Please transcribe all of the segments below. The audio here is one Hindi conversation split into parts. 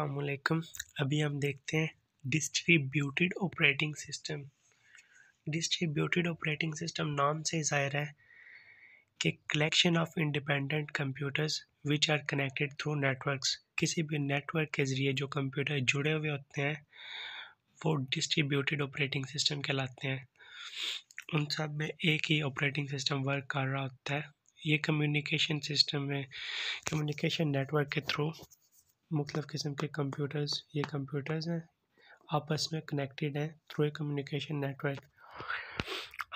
असलकम अभी हम देखते हैं distributed operating system distributed operating system नाम से ज़ाहिर है कि collection of independent computers which are connected through networks किसी भी नेटवर्क के ज़रिए जो कंप्यूटर जुड़े हुए होते हैं वो डिस्ट्रीब्यूटेड ऑपरेटिंग सिस्टम कहलाते हैं उन सब में एक ही ऑपरेटिंग सिस्टम वर्क कर रहा होता है ये कम्युनिकेशन सिस्टम में कम्युनिकेशन नेटवर्क के थ्रू मुख्तु किस्म के कंप्यूटर्स ये कंप्यूटर्स हैं आपस में कनेक्टेड हैं थ्रू ए कम्युनिकेशन नेटवर्क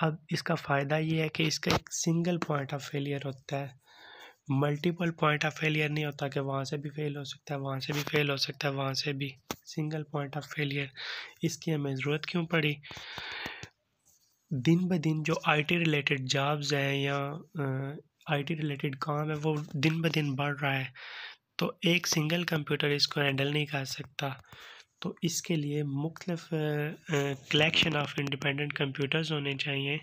अब इसका फ़ायदा ये है कि इसका एक सिंगल पॉइंट ऑफ फेलियर होता है मल्टीपल पॉइंट ऑफ फेलियर नहीं होता कि वहाँ से भी फेल हो सकता है वहाँ से भी फेल हो सकता है वहाँ से भी सिंगल पॉइंट ऑफ फेलियर इसकी हमें ज़रूरत क्यों पड़ी दिन ब दिन जो आईटी रिलेटेड जॉब्स हैं या आईटी रिलेटेड काम है वो दिन ब दिन बढ़ रहा है तो एक सिंगल कंप्यूटर इसको हैंडल नहीं कर सकता तो इसके लिए मुख्तफ कलेक्शन ऑफ इंडिपेंडेंट कंप्यूटर्स होने चाहिए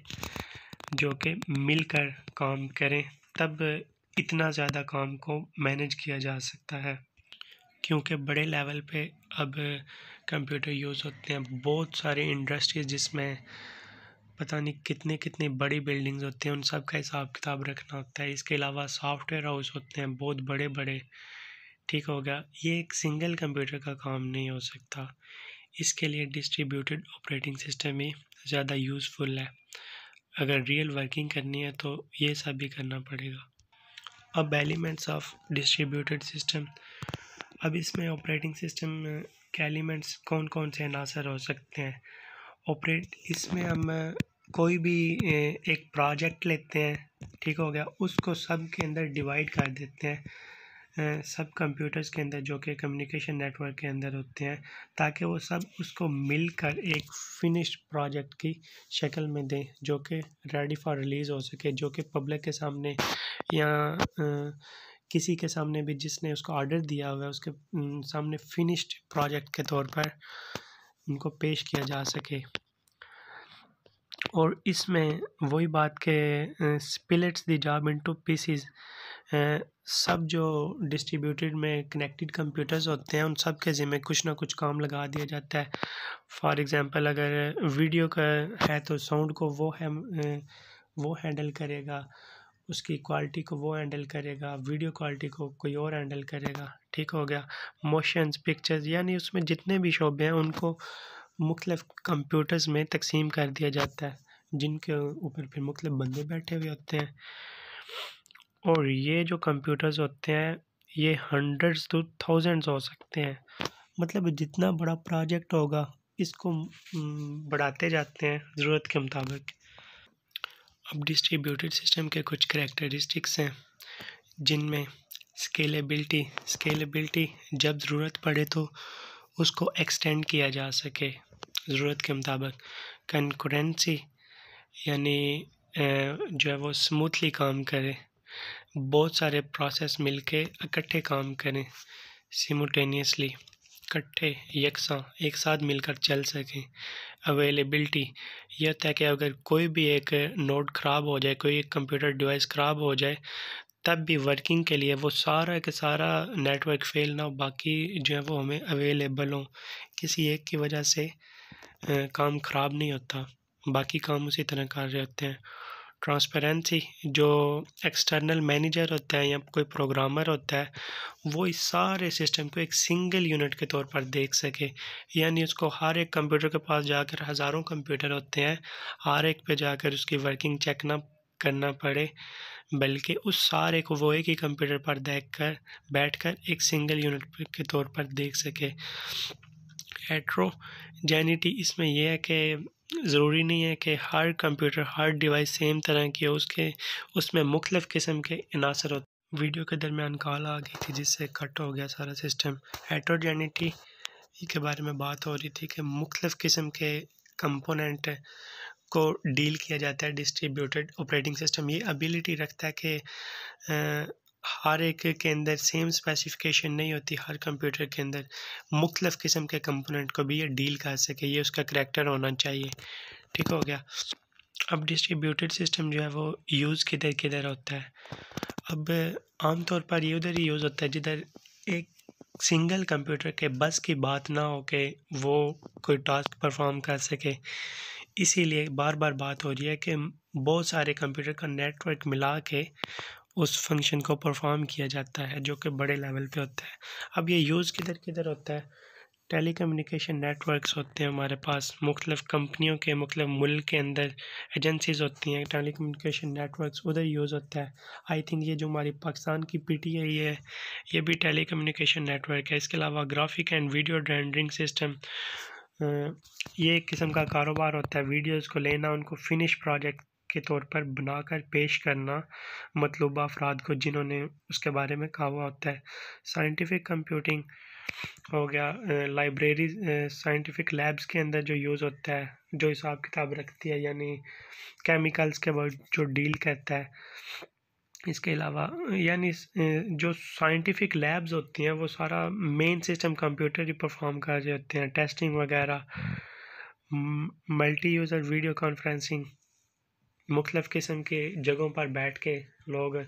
जो कि मिलकर काम करें तब इतना ज़्यादा काम को मैनेज किया जा सकता है क्योंकि बड़े लेवल पे अब कंप्यूटर यूज़ होते हैं बहुत सारे इंडस्ट्रीज जिसमें पता नहीं कितने कितने बड़ी बिल्डिंग्स होती हैं उन सब का हिसाब किताब रखना होता है इसके अलावा सॉफ्टवेयर हाउस होते हैं बहुत बड़े बड़े ठीक हो गया ये एक सिंगल कंप्यूटर का काम नहीं हो सकता इसके लिए डिस्ट्रीब्यूटेड ऑपरेटिंग सिस्टम ही ज़्यादा यूज़फुल है अगर रियल वर्किंग करनी है तो ये सब भी करना पड़ेगा अब एलिमेंट्स ऑफ डिस्ट्रीब्यूटेड सिस्टम अब इसमें ऑपरेटिंग सिस्टम के एलिमेंट्स कौन कौन से अनासर हो सकते हैं ऑपरेट इसमें हम कोई भी एक प्रोजेक्ट लेते हैं ठीक हो गया उसको सब के अंदर डिवाइड कर देते हैं सब कंप्यूटर्स के अंदर जो कि कम्युनिकेशन नेटवर्क के अंदर होते हैं ताकि वो सब उसको मिलकर एक फिनिश्ड प्रोजेक्ट की शक्ल में दें जो कि रेडी फॉर रिलीज़ हो सके जो कि पब्लिक के सामने या आ, किसी के सामने भी जिसने उसको ऑर्डर दिया हुआ है उसके सामने फिनिश्ड प्रोजेक्ट के तौर पर उनको पेश किया जा सके और इसमें वही बात के splits the job to pieces सब जो डिस्ट्रीब्यूटेड में कनेक्टेड कंप्यूटर्स होते हैं उन सब के ज़िम्मे कुछ ना कुछ काम लगा दिया जाता है फॉर एग्ज़ाम्पल अगर वीडियो का है तो साउंड को वो है वो हैंडल करेगा उसकी क्वालिटी को वो हैंडल करेगा वीडियो क्वालिटी को कोई और हैंडल करेगा ठीक हो गया मोशंस पिक्चर्स यानी उसमें जितने भी शोबे हैं उनको मुख्तफ कंप्यूटर्स में तकसीम कर दिया जाता है जिनके ऊपर फिर मुख्तलिफ बंदे बैठे हुए होते हैं और ये जो कंप्यूटर्स होते हैं ये हंड्रेड्स टू थाउजेंड्स हो सकते हैं मतलब जितना बड़ा प्रोजेक्ट होगा इसको बढ़ाते जाते हैं ज़रूरत के मुताबिक अब डिस्ट्रीब्यूटेड सिस्टम के कुछ करेक्टरिस्टिक्स हैं जिनमें स्केलेबिलिटी स्केलेबिलिटी जब ज़रूरत पड़े तो उसको एक्सटेंड किया जा सके ज़रूरत के मुताबिक कंकुरेंसी यानी जो है वो स्मूथली काम करे बहुत सारे प्रोसेस मिलके इकट्ठे काम करें सिमोटेनियसली इकट्ठे यकसा एक साथ मिलकर चल सकें अवेलेबिलिटी यह तय कि अगर कोई भी एक नोड ख़राब हो जाए कोई एक कंप्यूटर डिवाइस ख़राब हो जाए तब भी वर्किंग के लिए वो सारा के सारा नेटवर्क फेल ना हो बाकी जो है वो हमें अवेलेबल हो किसी एक की वजह से काम ख़राब नहीं होता बाकी काम उसी तरह कर रहे होते हैं ट्रांसपेरेंसी जो एक्सटर्नल मैनेजर होता है या कोई प्रोग्रामर होता है वो इस सारे सिस्टम को एक सिंगल यूनिट के तौर पर देख सके यानी उसको हर एक कंप्यूटर के पास जाकर हज़ारों कंप्यूटर होते हैं हर एक पे जाकर उसकी वर्किंग चेक ना करना पड़े बल्कि उस सारे को वो एक ही कंप्यूटर पर देख कर बैठ कर एक सिंगल यूनिट के तौर पर देख सके एट्रोजेनिटी जैनिटी इसमें यह है कि ज़रूरी नहीं है कि हर कंप्यूटर हर डिवाइस सेम तरह की हो उसके उसमें मुख्तफ किस्म के अनासर होते वीडियो के दरमियान कॉल आ गई थी जिससे कट हो गया सारा सिस्टम हेट्रोजेनिटी के बारे में बात हो रही थी कि मुख्तफ किस्म के कंपोनेंट को डील किया जाता है डिस्ट्रीब्यूटेड ऑपरेटिंग सिस्टम ये एबिलिटी रखता है कि हर एक के अंदर सेम स्पेसिफिकेशन नहीं होती हर कंप्यूटर के अंदर मुख्तफ किस्म के कंपोनेंट को भी ये डील कर सके ये उसका करेक्टर होना चाहिए ठीक हो गया अब डिस्ट्रीब्यूटेड सिस्टम जो है वो यूज़ किधर किधर होता है अब आम तौर पर ये उधर ही यूज़ होता है जिधर एक सिंगल कंप्यूटर के बस की बात ना हो के वो कोई टास्क परफॉर्म कर सके इसीलिए बार बार बात हो रही है कि बहुत सारे कंप्यूटर का नेटवर्क मिला के उस फंक्शन को परफॉर्म किया जाता है जो कि बड़े लेवल पे होता है अब ये यूज़ किधर किधर होता है टेली कम्युनिकेशन नेटवर्क्स होते हैं हमारे पास मुख्तलिफ़ कंपनियों के मुख्तु मुल्क के अंदर एजेंसीज़ होती हैं टेली कम्युनिकेशन नेटवर्क्स उधर यूज़ होता है आई थिंक ये जो हमारी पाकिस्तान की पी टी आई है ये भी टेली कम्युनिकेशन नेटवर्क है इसके अलावा graphic and video rendering system ये एक किस्म का कारोबार होता है वीडियोज़ को लेना उनको फिनिश प्रोजेक्ट के तौर पर बनाकर पेश करना मतलूबा अफराद को जिन्होंने उसके बारे में कहा हुआ होता है साइंटिफिक कंप्यूटिंग हो गया लाइब्रेरी साइंटिफिक लैब्स के अंदर जो यूज़ होता है जो हिसाब किताब रखती है यानी केमिकल्स के बाद जो डील करता है इसके अलावा यानी जो साइंटिफिक लैब्स होती हैं वो सारा मेन सिस्टम कंप्यूटर ही परफॉर्म कर रहे होते हैं टेस्टिंग वगैरह मल्टी यूज़र वीडियो कॉन्फ्रेंसिंग मुख्तफ किस्म के जगहों पर बैठ के लोग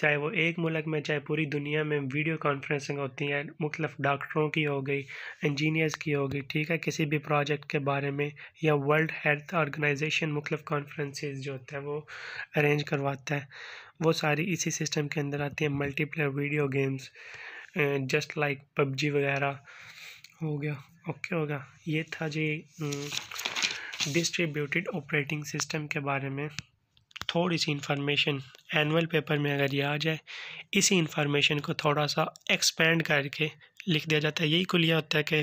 चाहे वो एक मुल्क में चाहे पूरी दुनिया में वीडियो कॉन्फ्रेंसिंग होती हैं मुख्तफ डॉक्टरों की हो गई इंजीनियर्स की हो गई ठीक है किसी भी प्रोजेक्ट के बारे में या वर्ल्ड हेल्थ ऑर्गेनाइजेशन मुख्तफ कॉन्फ्रेंसेस जो होता है वो अरेंज करवाता है वो सारी इसी सिस्टम के अंदर आती हैं multiplayer video games just like PUBG वगैरह हो गया ओके हो गया ये था जी डिस्ट्रीब्यूटेड ऑपरेटिंग सिस्टम के बारे में थोड़ी सी इन्फॉर्मेशन एनुअल पेपर में अगर ये आ जाए इसी इन्फॉर्मेशन को थोड़ा सा एक्सपेंड करके लिख दिया जाता है यही कुलिया होता है कि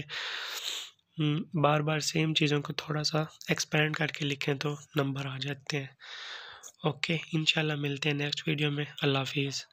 हम्म, बार बार सेम चीज़ों को थोड़ा सा एक्सपेंड करके लिखें तो नंबर आ जाते हैं ओके इंशाल्लाह मिलते हैं नेक्स्ट वीडियो में अल्लाह हाफिज़